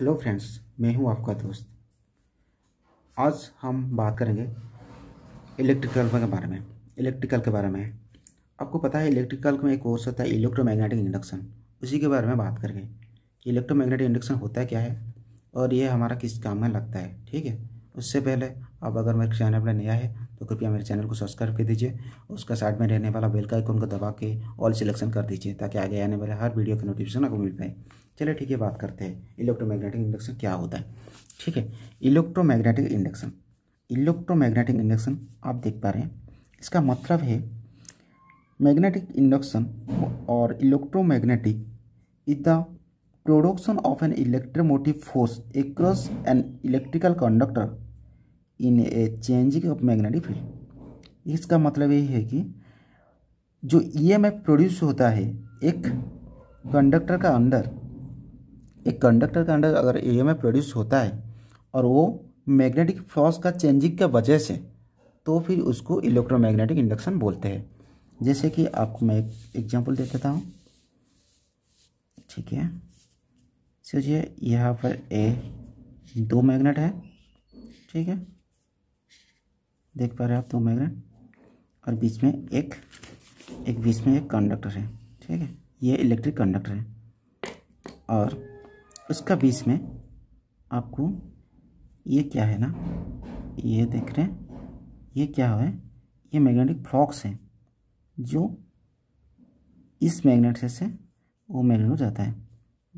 hello friends मैं हूं आपका दोस्त आज हम बात करेंगे इलेक्ट्रिकल के बारे में इलेक्ट्रिकल के बारे में आपको पता है इलेक्ट्रिकल में एक कोर्स होता है इलेक्ट्रोमैग्नेटिक इंडक्शन उसी के बारे में बात करेंगे कि इलेक्ट्रोमैग्नेटिक इंडक्शन होता है क्या है और ये हमारा किस काम में लगता है ठीक है उससे पहले आप अगर मेरे चैनल पर नया है कृपया मेरे चैनल को सब्सक्राइब कर दीजिए उसका साइड में रहने वाला बेल का आइकन को दबा के ऑल सिलेक्शन कर दीजिए ताकि आगे आने वाले हर वीडियो के नोटिफिकेशन आपको मिल पाए चलिए ठीक है बात करते हैं इलेक्ट्रोमैग्नेटिक इंडक्शन क्या होता है ठीक है इलेक्ट्रोमैग्नेटिक इंडक्शन इलेक्ट्रोमैग्नेटिक इंडक्शन आप देख पा रहे हैं इसका मतलब है मैग्नेटिक इंडक्शन और electromagnetic is the production of an electromotive force across an electrical conductor in a changing of magnetic field इसका मतलब यही है कि जो ईएमएफ प्रोड्यूस होता है एक कंडक्टर का अंडर एक कंडक्टर का अंडर अगर ईएमएफ प्रोड्यूस होता है और वो मैग्नेटिक फ्लॉस का चेंजिंग के वजह से तो फिर उसको इलेक्ट्रोमैग्नेटिक इंडक्शन बोलते हैं जैसे कि आपको मैं एक एग्जाम्पल दे देता हूँ ठीक है सोचिए यहाँ पर ए दो मैग्नेट है ठीक है देख पा रहे हैं आप दो मैग्नेट और बीच में एक एक बीच में एक कंडक्टर है ठीक है ये इलेक्ट्रिक कंडक्टर है और उसका बीच में आपको ये क्या है ना ये देख रहे हैं ये क्या है ये मैग्नेटिक फ्लॉक्स है जो इस मैग्नेट से वो मैग्नेट हो जाता है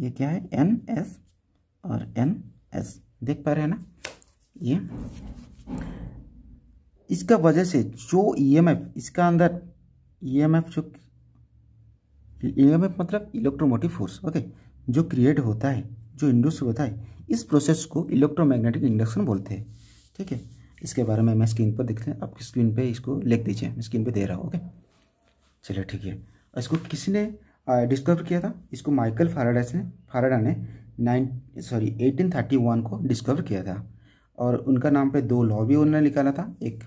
ये क्या है एन एस और एन एस देख पा रहे हैं ना ये इसका वजह से जो ईएमएफ e इसका अंदर ईएमएफ e जो ईएमएफ e मतलब इलेक्ट्रोमोटिव फोर्स ओके जो क्रिएट होता है जो इंड्यूस होता है इस प्रोसेस को इलेक्ट्रोमैग्नेटिक इंडक्शन बोलते हैं ठीक है इसके बारे में मैं स्क्रीन पर देखते हैं आपकी स्क्रीन पे इसको लिख दीजिए स्क्रीन पे दे रहा हूँ ओके चलिए ठीक है इसको किसी ने डिस्कवर किया था इसको माइकल फाराडा ने फाराडा ने nine sorry eighteen thirty one को डिस्कवर किया था और उनका नाम पे दो लॉ भी उन्होंने निकाला था एक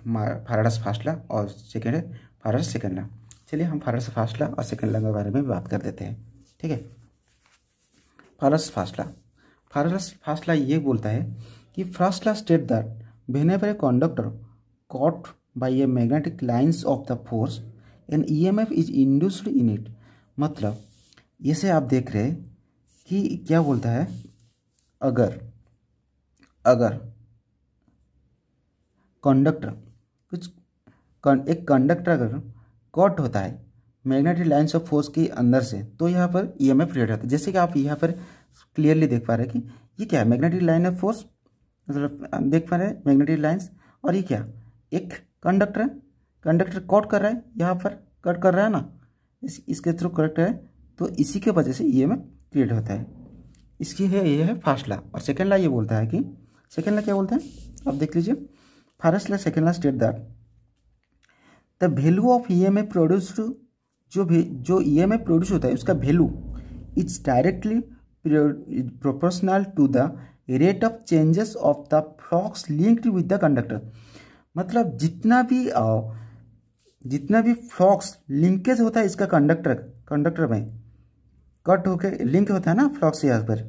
फारडस फासला और सेकेंड है फारडस सेकेंड लॉ चलिए हम फारडस फासला और सेकेंड लॉ के बारे में बात कर देते हैं ठीक है फारस फासला फारस फासला ये बोलता है कि फासला स्टेट पर conductor caught by a magnetic lines of the force and E M F is induced in it मतलब इसे आप देख रहे हैं कि क्या बोलता है अगर अगर कंडक्टर कुछ एक कंडक्टर अगर कॉट होता है मैग्नेटिक लाइन्स ऑफ फोर्स के अंदर से तो यहाँ पर ई एम एफ क्रिएट होता है जैसे कि आप यहाँ पर क्लियरली देख पा रहे हैं कि ये क्या है मैग्नेटिक लाइन ऑफ फोर्स मतलब देख पा रहे हैं मैग्नेटिक लाइन्स और ये क्या एक कंडक्टर है कंडक्टर कॉट कर रहा है यहाँ पर कट कर रहा है ना इस इसके थ्रू कट है तो इसी के वजह से ई एम क्रिएट होता है इसकी है ये है फर्स्ट लॉ और सेकेंड लॉ ये बोलता है कि सेकेंड लॉ क्या बोलते हैं आप देख लीजिए first law state that the value of E M A produced जो भी जो ए e प्रोड्यूस होता है उसका value its directly proportional to the rate of changes of the flux linked with the conductor मतलब जितना भी जितना भी फ्लॉक्स लिंकेज होता है इसका कंडक्टर कंडक्टर में कट होकर लिंक होता है ना फ्लॉक्स यहाँ पर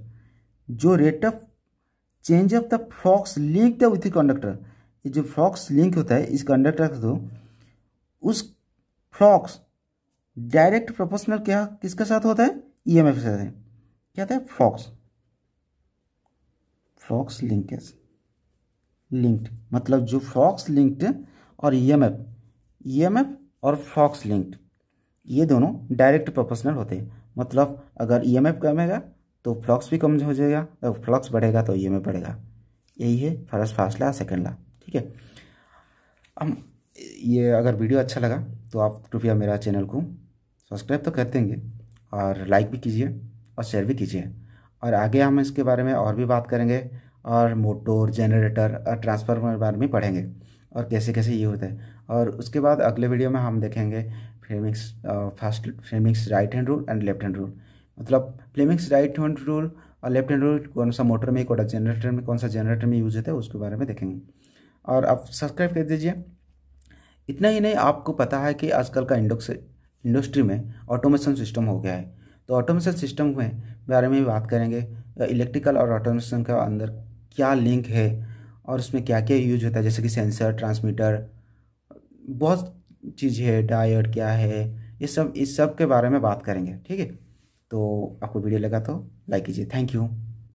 जो rate of change of the flux link the with conductor ये जो फ्लॉक्स लिंक होता है इस कंडक्टर का तो उस फ्लॉक्स डायरेक्ट प्रोपोर्शनल क्या किसके साथ होता है ई एम एफ के साथ है क्या होता है फ्लॉक्स फ्लॉक्स लिंकेज लिंक्ड मतलब जो फ्लॉक्स लिंक्ड और E M F E M F और फ्लॉक्स लिंक्ड ये दोनों डायरेक्ट प्रोपोर्शनल होते हैं मतलब अगर ई एम एफ कमेगा तो फ्लॉक्स भी कम हो जाएगा अगर फ्लॉक्स बढ़ेगा तो ई एम एफ बढ़ेगा यही है फर्स्ट ला सेकेंड ला ठीक है हम ये अगर वीडियो अच्छा लगा तो आप कृपया मेरा चैनल को सब्सक्राइब तो कर देंगे और लाइक भी कीजिए और शेयर भी कीजिए और आगे हम इसके बारे में और भी बात करेंगे और मोटर जनरेटर और ट्रांसफार्मर के बारे में पढ़ेंगे और कैसे कैसे ये होता है और उसके बाद अगले वीडियो में हम देखेंगे Fleming's first Fleming's right hand rule and left hand rule मतलब फ्लेमिक्स राइट हैंड रूल और लेफ्ट हैंड रूल कौन सा मोटर में कौन सा जनरेटर में कौन सा जनरेटर में यूज होता है उसके बारे में देखेंगे और आप सब्सक्राइब कर दीजिए इतना ही नहीं आपको पता है कि आजकल का इंडोक्स इंडस्ट्री में ऑटोमेशन सिस्टम हो गया है तो ऑटोमेशन सिस्टम में बारे में बात करेंगे इलेक्ट्रिकल और ऑटोमेशन के अंदर क्या लिंक है और उसमें क्या क्या यूज होता है जैसे कि सेंसर ट्रांसमीटर बहुत चीज़ है डायट क्या है ये सब इस सब के बारे में बात करेंगे ठीक है तो आपको वीडियो लगा तो लाइक कीजिए थैंक यू